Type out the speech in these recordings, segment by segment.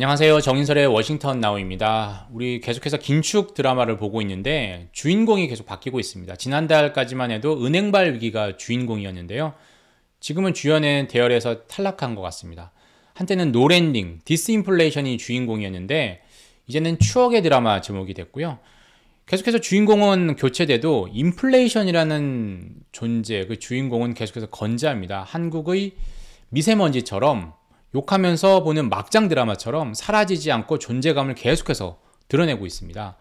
안녕하세요. 정인설의 워싱턴 나우입니다. 우리 계속해서 긴축 드라마를 보고 있는데 주인공이 계속 바뀌고 있습니다. 지난달까지만 해도 은행발 위기가 주인공이었는데요. 지금은 주연의 대열에서 탈락한 것 같습니다. 한때는 노랜딩, 디스인플레이션이 주인공이었는데 이제는 추억의 드라마 제목이 됐고요. 계속해서 주인공은 교체돼도 인플레이션이라는 존재, 그 주인공은 계속해서 건재합니다. 한국의 미세먼지처럼 욕하면서 보는 막장 드라마처럼 사라지지 않고 존재감을 계속해서 드러내고 있습니다.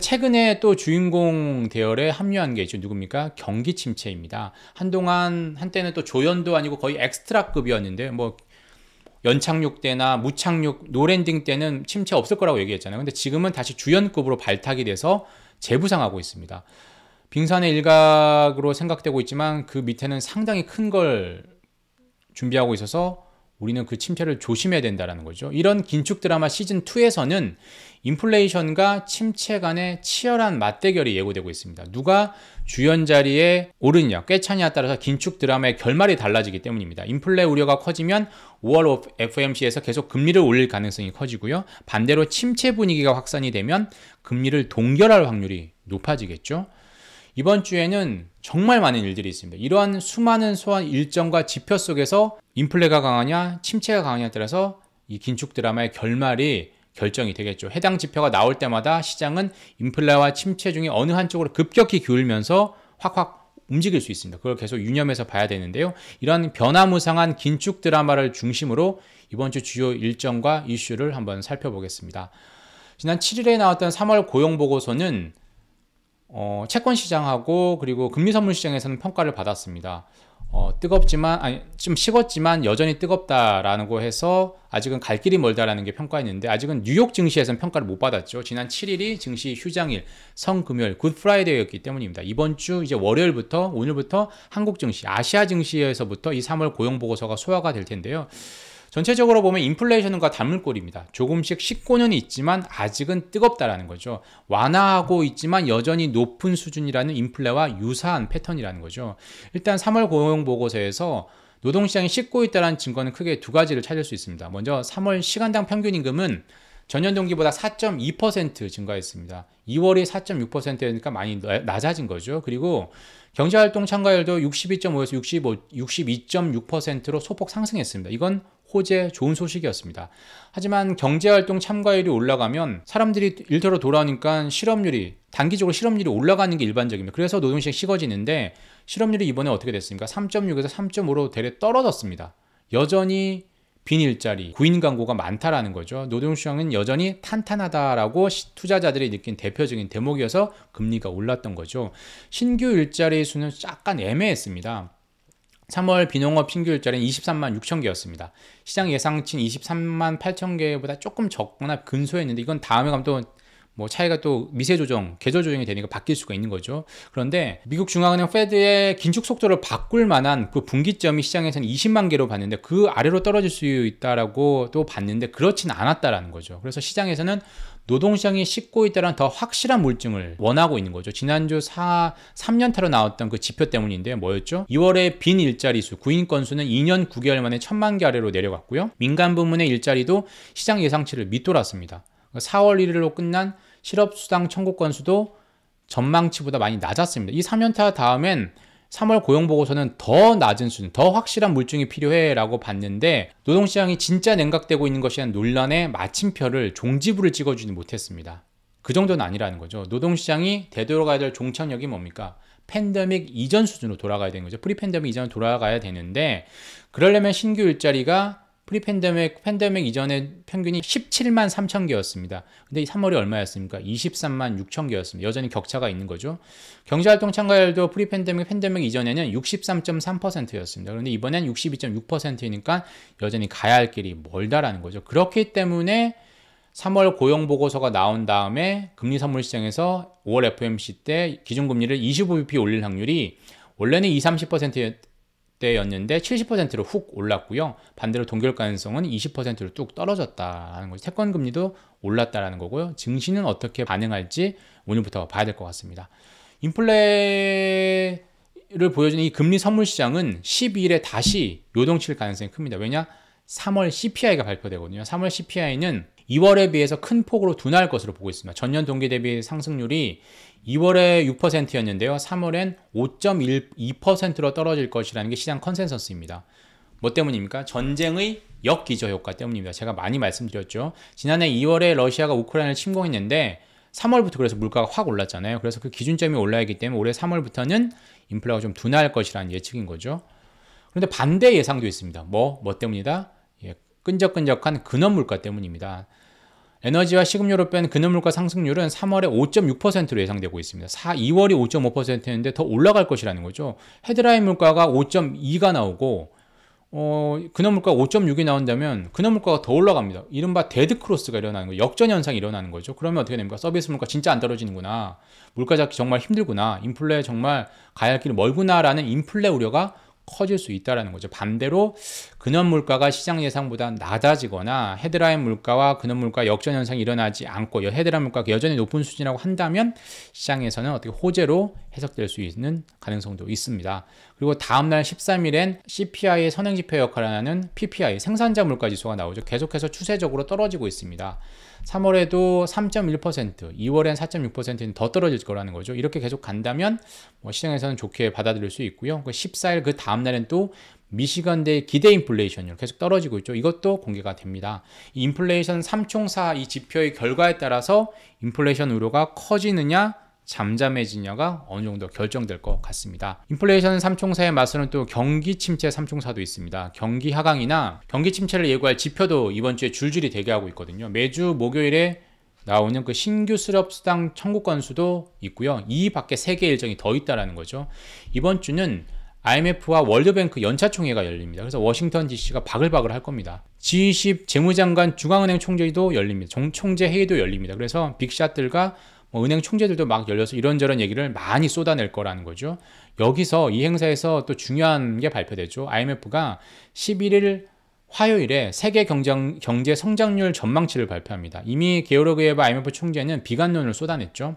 최근에 또 주인공 대열에 합류한 게 있죠. 누굽니까? 경기 침체입니다. 한동안 한때는 또 조연도 아니고 거의 엑스트라급이었는데 뭐 연착륙 때나 무착륙 노랜딩 때는 침체 없을 거라고 얘기했잖아요. 근데 지금은 다시 주연급으로 발탁이 돼서 재부상하고 있습니다. 빙산의 일각으로 생각되고 있지만 그 밑에는 상당히 큰 걸 준비하고 있어서 우리는 그 침체를 조심해야 된다는 거죠. 이런 긴축 드라마 시즌 2에서는 인플레이션과 침체 간의 치열한 맞대결이 예고되고 있습니다. 누가 주연 자리에 오르냐, 꿰차냐에 따라서 긴축 드라마의 결말이 달라지기 때문입니다. 인플레 우려가 커지면 5월 f m c 에서 계속 금리를 올릴 가능성이 커지고요. 반대로 침체 분위기가 확산이 되면 금리를 동결할 확률이 높아지겠죠. 이번 주에는 정말 많은 일들이 있습니다. 이러한 수많은 소환 일정과 지표 속에서 인플레가 강하냐 침체가 강하냐에 따라서 이 긴축 드라마의 결말이 결정이 되겠죠. 해당 지표가 나올 때마다 시장은 인플레와 침체 중에 어느 한쪽으로 급격히 기울면서 확확 움직일 수 있습니다. 그걸 계속 유념해서 봐야 되는데요. 이런 변화무상한 긴축 드라마를 중심으로 이번 주 주요 일정과 이슈를 한번 살펴보겠습니다. 지난 7일에 나왔던 3월 고용보고서는 어, 채권 시장하고 그리고 금리 선물 시장에서는 평가를 받았습니다. 어, 뜨겁지만 아니 좀 식었지만 여전히 뜨겁다라는 거 해서 아직은 갈 길이 멀다라는 게 평가했는데 아직은 뉴욕 증시에서는 평가를 못 받았죠. 지난 7일이 증시 휴장일, 성금요일, 굿프라이데이였기 때문입니다. 이번 주 이제 월요일부터 오늘부터 한국 증시, 아시아 증시에서부터 이 3월 고용 보고서가 소화가 될 텐데요. 전체적으로 보면 인플레이션과 닮을 꼴입니다. 조금씩 식고는 있지만 아직은 뜨겁다라는 거죠. 완화하고 있지만 여전히 높은 수준이라는 인플레와 유사한 패턴이라는 거죠. 일단 3월 고용보고서에서 노동시장이 식고 있다는 증거는 크게 두 가지를 찾을 수 있습니다. 먼저 3월 시간당 평균 임금은 전년 동기보다 4.2% 증가했습니다. 2월이 4.6%니까 많이 낮아진 거죠. 그리고 경제활동 참가율도 62.5에서 65, 62.6%로 소폭 상승했습니다. 이건 호재 좋은 소식이었습니다. 하지만 경제활동 참가율이 올라가면 사람들이 일터로 돌아오니까 실업률이 단기적으로 실업률이 올라가는 게 일반적입니다. 그래서 노동시장이 식어지는데 실업률이 이번에 어떻게 됐습니까? 3.6에서 3.5로 대략 떨어졌습니다. 여전히 빈 일자리, 구인 광고가 많다라는 거죠. 노동시장은 여전히 탄탄하다라고 투자자들이 느낀 대표적인 대목이어서 금리가 올랐던 거죠. 신규 일자리 수는 약간 애매했습니다. 3월 비농업 신규 일자리는 23만 6천 개였습니다. 시장 예상치인 23만 8천 개보다 조금 적거나 근소했는데 이건 다음에 가면 또뭐 차이가 또 미세 조정, 계절 조정이 되니까 바뀔 수가 있는 거죠. 그런데 미국 중앙은행 페드의 긴축 속도를 바꿀 만한 그 분기점이 시장에서는 20만 개로 봤는데 그 아래로 떨어질 수 있다라고 또 봤는데 그렇진 않았다라는 거죠. 그래서 시장에서는 노동시장이 씻고 있다는 더 확실한 물증을 원하고 있는 거죠. 지난주 4, 3년타로 나왔던 그 지표 때문인데 뭐였죠? 2월에 빈 일자리 수, 구인 건수는 2년 9개월 만에 천만 개 아래로 내려갔고요. 민간 부문의 일자리도 시장 예상치를 밑돌았습니다. 4월 그러니까 1일로 끝난 실업수당 청구 건수도 전망치보다 많이 낮았습니다. 이3년타 다음엔 3월 고용보고서는 더 낮은 수준, 더 확실한 물증이 필요해라고 봤는데 노동시장이 진짜 냉각되고 있는 것이란 논란의 마침표를 종지부를 찍어주지 못했습니다. 그 정도는 아니라는 거죠. 노동시장이 되돌아가야 될 종착역이 뭡니까? 팬데믹 이전 수준으로 돌아가야 되는 거죠. 프리 팬데믹 이전으로 돌아가야 되는데 그러려면 신규 일자리가 프리팬데믹 팬데믹 이전에 평균이 17만 3천 개였습니다. 근데 3월이 얼마였습니까? 23만 6천 개였습니다. 여전히 격차가 있는 거죠. 경제활동 참가율도 프리팬데믹 팬데믹 이전에는 63.3%였습니다. 그런데 이번엔 62.6%이니까 여전히 가야 할 길이 멀다라는 거죠. 그렇기 때문에 3월 고용 보고서가 나온 다음에 금리 선물 시장에서 5월 f m c 때 기준금리를 25bp 올릴 확률이 원래는 20, 30%였 때였는데 70%로 훅 올랐고요. 반대로 동결 가능성은 20%로 뚝 떨어졌다라는 거죠. 채권 금리도 올랐다라는 거고요. 증시는 어떻게 반응할지 오늘부터 봐야 될 것 같습니다. 인플레를 보여주는 이 금리 선물 시장은 12일에 다시 요동칠 가능성이 큽니다. 왜냐? 3월 CPI가 발표되거든요. 3월 CPI는 2월에 비해서 큰 폭으로 둔할 것으로 보고 있습니다. 전년 동기 대비 상승률이 2월에 6%였는데요. 3월엔 5.12%로 떨어질 것이라는 게 시장 컨센서스입니다. 뭐 때문입니까? 전쟁의 역기저 효과 때문입니다. 제가 많이 말씀드렸죠. 지난해 2월에 러시아가 우크라이나를 침공했는데 3월부터 그래서 물가가 확 올랐잖아요. 그래서 그 기준점이 올라야기 때문에 올해 3월부터는 인플레가 좀둔할 것이라는 예측인 거죠. 그런데 반대 예상도 있습니다. 뭐? 뭐 때문이다? 끈적끈적한 근원 물가 때문입니다. 에너지와 식음료로 뺀 근원 물가 상승률은 3월에 5.6%로 예상되고 있습니다. 4, 2월이 5.5%였는데 더 올라갈 것이라는 거죠. 헤드라인 물가가 5.2가 나오고 어, 근원 물가 5.6이 나온다면 근원 물가가 더 올라갑니다. 이른바 데드 크로스가 일어나는 거예요. 역전 현상이 일어나는 거죠. 그러면 어떻게 됩니까? 서비스 물가 진짜 안 떨어지는구나. 물가 잡기 정말 힘들구나. 인플레 정말 가야 할 길이 멀구나라는 인플레 우려가 커질 수 있다라는 거죠. 반대로 근원 물가가 시장 예상보다 낮아지거나 헤드라인 물가와 근원 물가 역전 현상이 일어나지 않고 헤드라인 물가가 여전히 높은 수준이라고 한다면 시장에서는 어떻게 호재로 해석될 수 있는 가능성도 있습니다. 그리고 다음날 13일엔 CPI의 선행지표 역할을 하는 PPI 생산자 물가 지수가 나오죠. 계속해서 추세적으로 떨어지고 있습니다. 3월에도 3.1%, 2월엔 4.6%는 더 떨어질 거라는 거죠. 이렇게 계속 간다면 뭐 시장에서는 좋게 받아들일 수 있고요. 14일 그, 그 다음날엔 또 미시간대 기대 인플레이션율 계속 떨어지고 있죠. 이것도 공개가 됩니다. 이 인플레이션 3총사이 지표의 결과에 따라서 인플레이션 우려가 커지느냐 잠잠해지냐가 어느 정도 결정될 것 같습니다. 인플레이션 3총사의 맞서는 또 경기 침체 3총사도 있습니다. 경기 하강이나 경기 침체를 예고할 지표도 이번 주에 줄줄이 대기하고 있거든요. 매주 목요일에 나오는 그 신규 수렵 수당 청구 건수도 있고요. 이 밖에 3개 일정이 더 있다라는 거죠. 이번 주는 IMF와 월드뱅크 연차총회가 열립니다. 그래서 워싱턴 DC가 바글바글 할 겁니다. G20 재무장관 중앙은행 총재도 열립니다. 총재 회의도 열립니다. 그래서 빅샷들과 뭐 은행 총재들도 막 열려서 이런저런 얘기를 많이 쏟아낼 거라는 거죠. 여기서 이 행사에서 또 중요한 게 발표되죠. IMF가 11일 화요일에 세계 경쟁, 경제 성장률 전망치를 발표합니다. 이미 게오르그에바 IMF 총재는 비관론을 쏟아냈죠.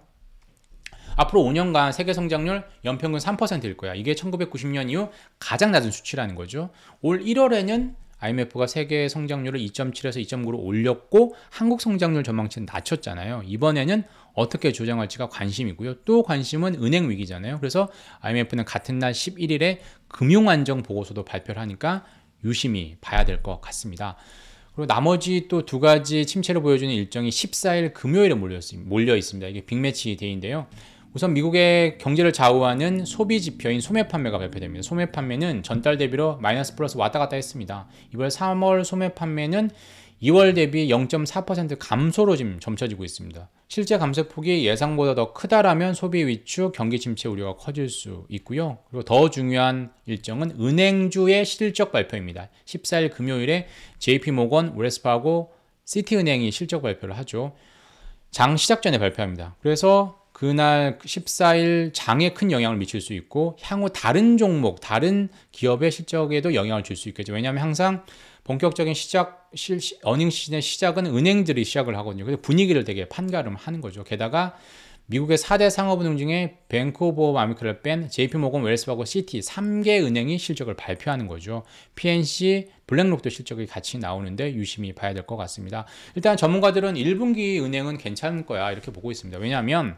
앞으로 5년간 세계 성장률 연평균 3%일 거야. 이게 1990년 이후 가장 낮은 수치라는 거죠. 올 1월에는 IMF가 세계 성장률을 2.7에서 2.9로 올렸고 한국 성장률 전망치는 낮췄잖아요. 이번에는 어떻게 조정할지가 관심이고요. 또 관심은 은행 위기잖아요. 그래서 IMF는 같은 날 11일에 금융 안정 보고서도 발표를 하니까 유심히 봐야 될 것 같습니다. 그리고 나머지 또 두 가지 침체를 보여주는 일정이 14일 금요일에 몰려, 있습니다. 이게 빅매치 데이인데요. 우선 미국의 경제를 좌우하는 소비 지표인 소매 판매가 발표됩니다. 소매 판매는 전달 대비로 마이너스 플러스 왔다 갔다 했습니다. 이번 3월 소매 판매는 2월 대비 0.4% 감소로 지금 점쳐지고 있습니다. 실제 감소폭이 예상보다 더 크다라면 소비 위축, 경기 침체 우려가 커질 수 있고요. 그리고 더 중요한 일정은 은행주의 실적 발표입니다. 14일 금요일에 JP모건, 웨스파고, 시티은행이 실적 발표를 하죠. 장 시작 전에 발표합니다. 그래서 그날 14일 장에 큰 영향을 미칠 수 있고 향후 다른 종목, 다른 기업의 실적에도 영향을 줄 수 있겠죠. 왜냐하면 항상 본격적인 시작, 실, 어닝 시즌의 시작은 은행들이 시작을 하거든요. 그래서 분위기를 되게 판가름하는 거죠. 게다가 미국의 4대 상업은행 중에 뱅크 오브 아메리카를뺀 JP모건 웰스바고 시티 3개 은행이 실적을 발표하는 거죠. PNC, 블랙록도 실적이 같이 나오는데 유심히 봐야 될 것 같습니다. 일단 전문가들은 1분기 은행은 괜찮을 거야 이렇게 보고 있습니다. 왜냐하면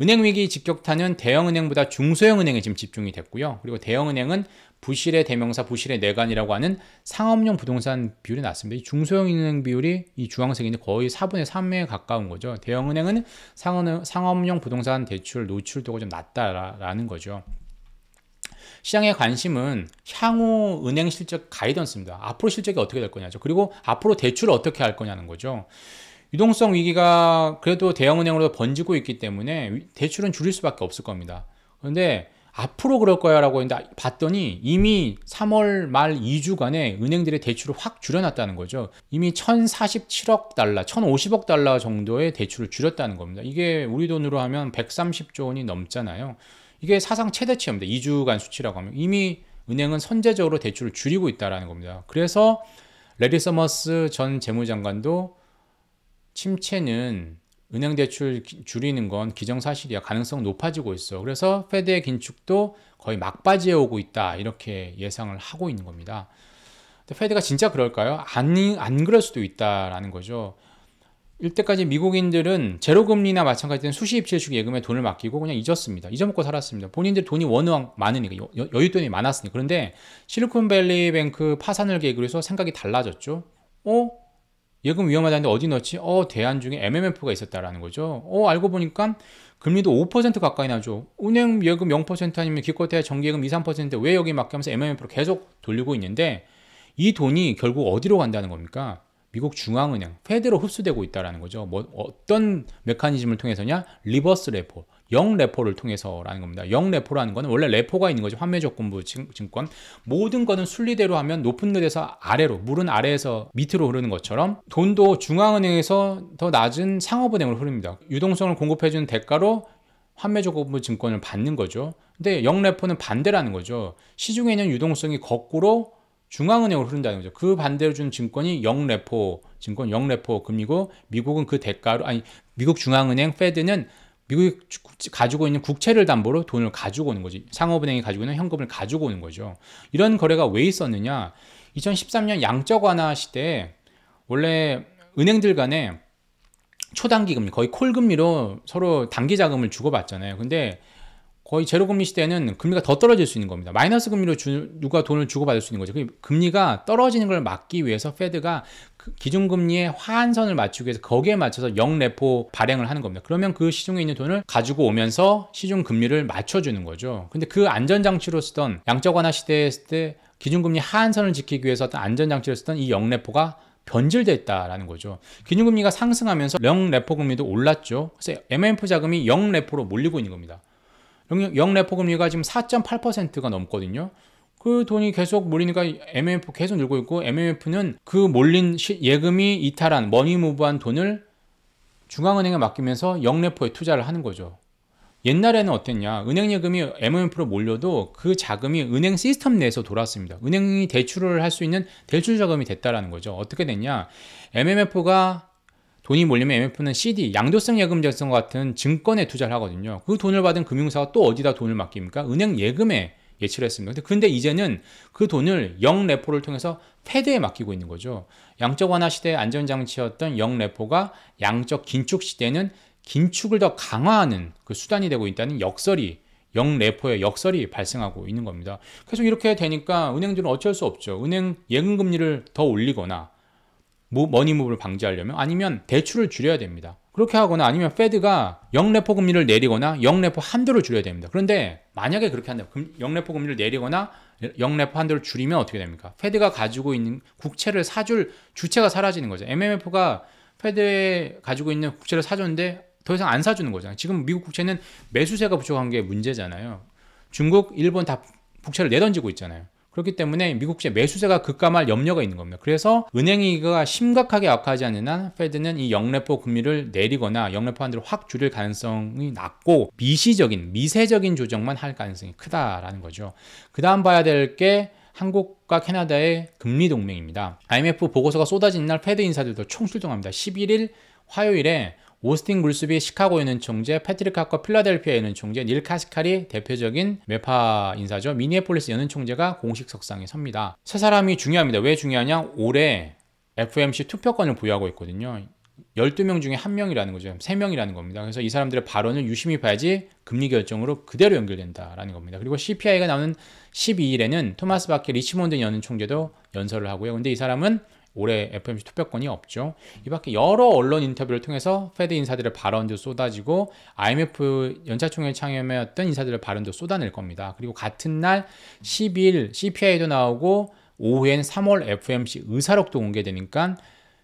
은행 위기 직격탄은 대형은행보다 중소형은행에 지금 집중이 됐고요. 그리고 대형은행은 부실의 대명사, 부실의 내관이라고 하는 상업용 부동산 비율이 낮습니다. 중소형 은행 비율이 이 주황색인데 거의 4분의 3에 가까운 거죠. 대형은행은 상업용 부동산 대출 노출도가 좀 낮다라는 거죠. 시장의 관심은 향후 은행 실적 가이던스입니다. 앞으로 실적이 어떻게 될 거냐죠. 그리고 앞으로 대출을 어떻게 할 거냐는 거죠. 유동성 위기가 그래도 대형은행으로 번지고 있기 때문에 대출은 줄일 수밖에 없을 겁니다. 그런데 앞으로 그럴 거야 라고 봤더니 이미 3월 말 2주간에 은행들의 대출을 확 줄여놨다는 거죠. 이미 1047억 달러, 1050억 달러 정도의 대출을 줄였다는 겁니다. 이게 우리 돈으로 하면 130조 원이 넘잖아요. 이게 사상 최대치입니다. 2주간 수치라고 하면. 이미 은행은 선제적으로 대출을 줄이고 있다는 겁니다. 그래서 레디 서머스 전 재무장관도 침체는 은행 대출 줄이는 건 기정사실이야. 가능성 높아지고 있어. 그래서 페드의 긴축도 거의 막바지에 오고 있다. 이렇게 예상을 하고 있는 겁니다. 페드가 진짜 그럴까요? 안, 안 그럴 수도 있다라는 거죠. 이때까지 미국인들은 제로금리나 마찬가지로 수시입출축 예금에 돈을 맡기고 그냥 잊었습니다. 잊어먹고 살았습니다. 본인들 돈이 워낙 많으니까 여, 유돈이 많았으니까 그런데 실리콘밸리뱅크 파산을 계기로 해서 생각이 달라졌죠. 어? 예금 위험하다는데 어디 넣지? 어, 대안 중에 MMF가 있었다라는 거죠. 어, 알고 보니까 금리도 5% 가까이 나죠. 은행 예금 0% 아니면 기껏해야 정기예금 2, 3%왜 인데 여기 맡기면서 MMF로 계속 돌리고 있는데 이 돈이 결국 어디로 간다는 겁니까? 미국 중앙은행, 페드로 흡수되고 있다는 라 거죠. 뭐 어떤 메커니즘을 통해서냐? 리버스 레포. 영 레포를 통해서라는 겁니다. 영 레포라는 거는 원래 레포가 있는 거죠. 환매조건부 증권. 모든 거는 순리대로 하면 높은 데서 아래로, 물은 아래에서 밑으로 흐르는 것처럼 돈도 중앙은행에서 더 낮은 상업은행으로 흐릅니다. 유동성을 공급해주는 대가로 환매조건부 증권을 받는 거죠. 근데 영 레포는 반대라는 거죠. 시중에 있는 유동성이 거꾸로 중앙은행으로 흐른다는 거죠. 그 반대로 준 증권이 영레포 증권 영레포 금리고 미국은 그 대가로 아니 미국 중앙은행 페드는 미국이 가지고 있는 국채를 담보로 돈을 가지고 오는 거지. 상업은행이 가지고 있는 현금을 가지고 오는 거죠. 이런 거래가 왜 있었느냐? 2013년 양적 완화 시대에 원래 은행들 간에 초단기 금리, 거의 콜 금리로 서로 단기 자금을 주고받잖아요. 근데 거의 제로금리 시대에는 금리가 더 떨어질 수 있는 겁니다. 마이너스 금리로 주, 누가 돈을 주고받을 수 있는 거죠. 그 금리가 떨어지는 걸 막기 위해서 페드가 그 기준금리의 하한선을 맞추기 위해서 거기에 맞춰서 영레포 발행을 하는 겁니다. 그러면 그 시중에 있는 돈을 가지고 오면서 시중금리를 맞춰주는 거죠. 근데 그 안전장치로 쓰던 양적 완화 시대에 있을때 기준금리 하한선을 지키기 위해서 어떤 안전장치를 쓰던 이 영레포가 변질됐다라는 거죠. 기준금리가 상승하면서 영레포 금리도 올랐죠. 그래서 MMF 자금이 영레포로 몰리고 있는 겁니다. 영 레포 금리가 지금 4.8%가 넘거든요. 그 돈이 계속 몰리니까 MMF 계속 늘고 있고 MMF는 그 몰린 예금이 이탈한 머니무브한 돈을 중앙은행에 맡기면서 영레포에 투자를 하는 거죠. 옛날에는 어땠냐 은행 예금이 MMF로 몰려도 그 자금이 은행 시스템 내에서 돌았습니다 은행이 대출을 할 수 있는 대출 자금이 됐다라는 거죠 어떻게 됐냐 MMF가 돈이 몰리면 MF는 CD, 양도성 예금 절성 같은 증권에 투자를 하거든요. 그 돈을 받은 금융사가 또 어디다 돈을 맡깁니까? 은행 예금에 예치를 했습니다. 근데 이제는 그 돈을 영레포를 통해서 패드에 맡기고 있는 거죠. 양적 완화 시대의 안전장치였던 영레포가 양적 긴축 시대는 긴축을 더 강화하는 그 수단이 되고 있다는 역설이 영레포의 역설이 발생하고 있는 겁니다. 계속 이렇게 되니까 은행들은 어쩔 수 없죠. 은행 예금 금리를 더 올리거나 머니무브를 방지하려면 아니면 대출을 줄여야 됩니다. 그렇게 하거나 아니면 페드가 영레포 금리를 내리거나 영레포 한도를 줄여야 됩니다. 그런데 만약에 그렇게 한다. 금, 영레포 금리를 내리거나 영레포 한도를 줄이면 어떻게 됩니까? 페드가 가지고 있는 국채를 사줄 주체가 사라지는 거죠. MMF가 페드에 가지고 있는 국채를 사줬는데 더 이상 안 사주는 거잖아요. 지금 미국 국채는 매수세가 부족한 게 문제잖아요. 중국, 일본 다 국채를 내던지고 있잖아요. 그렇기 때문에 미국의 매수세가 급감할 염려가 있는 겁니다. 그래서 은행이가 심각하게 악화하지 않는 한 페드는 이 영래포 금리를 내리거나 영래포 한도를 확 줄일 가능성이 낮고 미시적인 미세적인 조정만 할 가능성이 크다라는 거죠. 그 다음 봐야 될 게 한국과 캐나다의 금리 동맹입니다. IMF 보고서가 쏟아진 날 페드 인사들도 총출동합니다. 11일 화요일에 오스틴 굴숲비 시카고에 있는 총재, 패트릭 카커 필라델피아에 있는 총재, 닐 카스칼이 대표적인 메파 인사죠. 미니애폴리스 여는 총재가 공식 석상에 섭니다. 세 사람이 중요합니다. 왜 중요하냐? 올해 FMC 투표권을 보유하고 있거든요. 12명 중에 1명이라는 거죠. 3명이라는 겁니다. 그래서 이 사람들의 발언을 유심히 봐야지 금리 결정으로 그대로 연결된다라는 겁니다. 그리고 CPI가 나오는 12일에는 토마스 바케 리치몬드 연은 총재도 연설을 하고요. 근데 이 사람은 올해 FMC 투표권이 없죠. 이 밖에 여러 언론 인터뷰를 통해서 페드 인사들의 발언도 쏟아지고 IMF 연차총회 창염했던 인사들의 발언도 쏟아낼 겁니다. 그리고 같은 날1 0일 CPI도 나오고 오후엔 3월 FMC 의사록도 공개되니까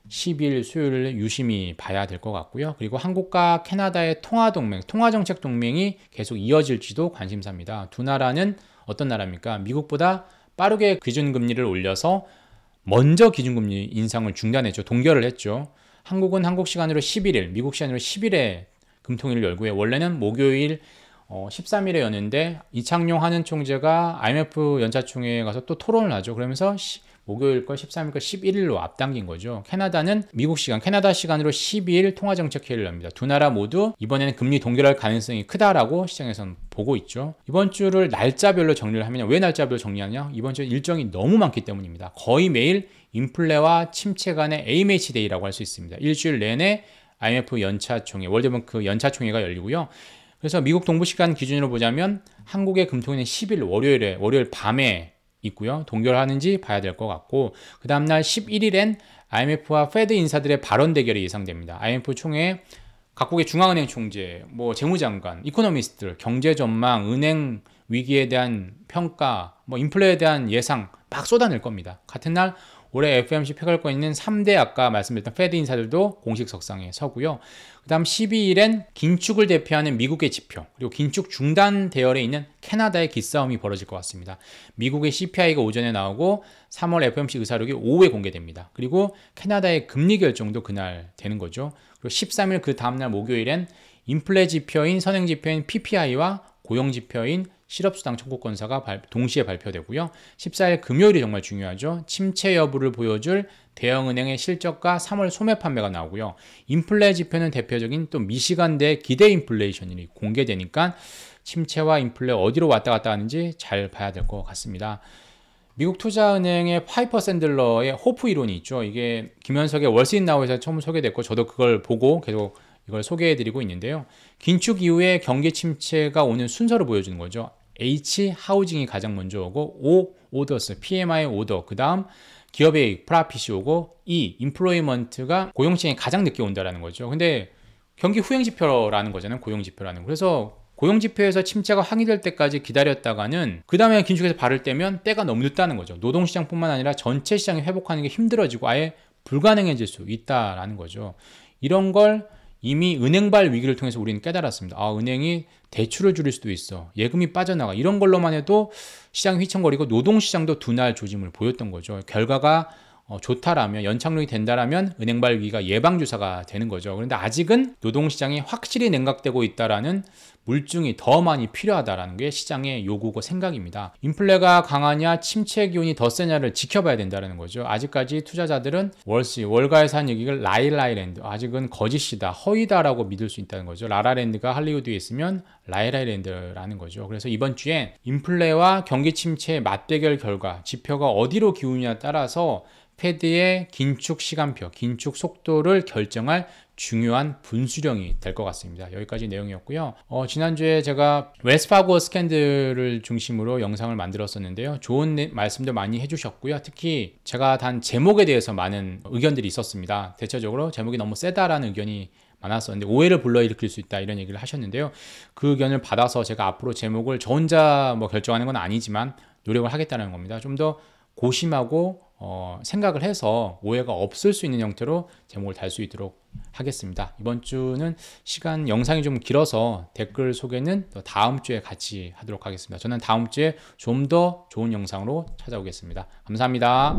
1 0일 수요일에 유심히 봐야 될 것 같고요. 그리고 한국과 캐나다의 통화동맹, 통화정책동맹이 계속 이어질지도 관심사입니다. 두 나라는 어떤 나라입니까? 미국보다 빠르게 기준금리를 올려서 먼저 기준금리 인상을 중단했죠. 동결을 했죠. 한국은 한국 시간으로 11일, 미국 시간으로 10일에 금통위를 열고요. 원래는 목요일 어, 13일에 였는데 이창용 한은총재가 IMF 연차총회에 가서 또 토론을 하죠. 그러면서 시, 목요일 과 13일 과 11일로 앞당긴 거죠. 캐나다는 미국 시간, 캐나다 시간으로 12일 통화정책회의를 합니다두 나라 모두 이번에는 금리 동결할 가능성이 크다라고 시장에서는 보고 있죠. 이번 주를 날짜별로 정리를 하면 왜 날짜별로 정리하냐? 이번 주 일정이 너무 많기 때문입니다. 거의 매일 인플레와 침체 간의 AMH 데이라고 할 수 있습니다. 일주일 내내 IMF 연차총회, 월드뱅크 연차총회가 열리고요. 그래서 미국 동부 시간 기준으로 보자면 한국의 금통위는 10일 월요일에 월요일 밤에 있고요. 동결하는지 봐야 될 것 같고 그 다음날 11일엔 IMF와 페드 인사들의 발언 대결이 예상됩니다. IMF 총회 각국의 중앙은행 총재, 뭐 재무장관, 이코노미스트들, 경제 전망, 은행 위기에 대한 평가, 뭐 인플레에 대한 예상 막 쏟아낼 겁니다. 같은 날 올해 FMC 폐결권 있는 3대 아까 말씀드렸던 페드 인사들도 공식 석상에 서고요. 그다음 12일엔 긴축을 대표하는 미국의 지표 그리고 긴축 중단 대열에 있는 캐나다의 기싸움이 벌어질 것 같습니다. 미국의 CPI가 오전에 나오고 3월 FOMC 의사록이 오후에 공개됩니다. 그리고 캐나다의 금리 결정도 그날 되는 거죠. 그리고 13일 그 다음날 목요일엔 인플레 지표인 선행 지표인 PPI와 고용 지표인 실업수당 청구 권사가 동시에 발표되고요. 14일 금요일이 정말 중요하죠. 침체 여부를 보여줄 대형은행의 실적과 3월 소매 판매가 나오고요. 인플레 지표는 대표적인 또 미시간대 기대 인플레이션이 공개되니까 침체와 인플레 어디로 왔다 갔다 하는지 잘 봐야 될 것 같습니다. 미국 투자은행의 파이퍼 샌들러의 호프 이론이 있죠. 이게 김현석의 월스인 나우에서 처음 소개됐고 저도 그걸 보고 계속 이걸 소개해드리고 있는데요. 긴축 이후에 경기 침체가 오는 순서를 보여주는 거죠. H 하우징이 가장 먼저 오고 O 오더스 PMI 오더 그 다음 기업의 프라핏이 오고 E 인플로이먼트가 고용시장에 가장 늦게 온다라는 거죠 근데 경기 후행지표라는 거잖아요 고용지표라는 그래서 고용지표에서 침체가 확인될 때까지 기다렸다가는 그 다음에 긴축해서 발을 떼면 때가 너무 늦다는 거죠 노동시장뿐만 아니라 전체 시장이 회복하는 게 힘들어지고 아예 불가능해질 수 있다라는 거죠 이런 걸 이미 은행발 위기를 통해서 우리는 깨달았습니다. 아, 은행이 대출을 줄일 수도 있어. 예금이 빠져나가. 이런 걸로만 해도 시장이 휘청거리고 노동시장도 두 날 조짐을 보였던 거죠. 결과가 어, 좋다라면 연착륙이 된다라면 은행발 위기가 예방주사가 되는 거죠. 그런데 아직은 노동시장이 확실히 냉각되고 있다라는 물증이 더 많이 필요하다라는 게 시장의 요구고 생각입니다. 인플레가 강하냐 침체 기운이더 세냐를 지켜봐야 된다는 거죠. 아직까지 투자자들은 월시 월가에서 한 얘기를 라일라이랜드 아직은 거짓이다 허위다라고 믿을 수 있다는 거죠. 라라랜드가 할리우드에 있으면 라일라이랜드라는 거죠. 그래서 이번 주엔 인플레와 경기 침체의 맞대결 결과 지표가 어디로 기운이냐 따라서 패드의 긴축 시간표, 긴축 속도를 결정할 중요한 분수령이 될 것 같습니다. 여기까지 내용이었고요. 어, 지난주에 제가 웨스파고 스캔들을 중심으로 영상을 만들었었는데요. 좋은 말씀도 많이 해주셨고요. 특히 제가 단 제목에 대해서 많은 의견들이 있었습니다. 대체적으로 제목이 너무 세다라는 의견이 많았었는데 오해를 불러일으킬 수 있다 이런 얘기를 하셨는데요. 그 의견을 받아서 제가 앞으로 제목을 저 혼자 뭐 결정하는 건 아니지만 노력을 하겠다는 겁니다. 좀 더 고심하고 어, 생각을 해서 오해가 없을 수 있는 형태로 제목을 달 수 있도록 하겠습니다. 이번 주는 시간 영상이 좀 길어서 댓글 소개는 다음 주에 같이 하도록 하겠습니다. 저는 다음 주에 좀 더 좋은 영상으로 찾아오겠습니다. 감사합니다.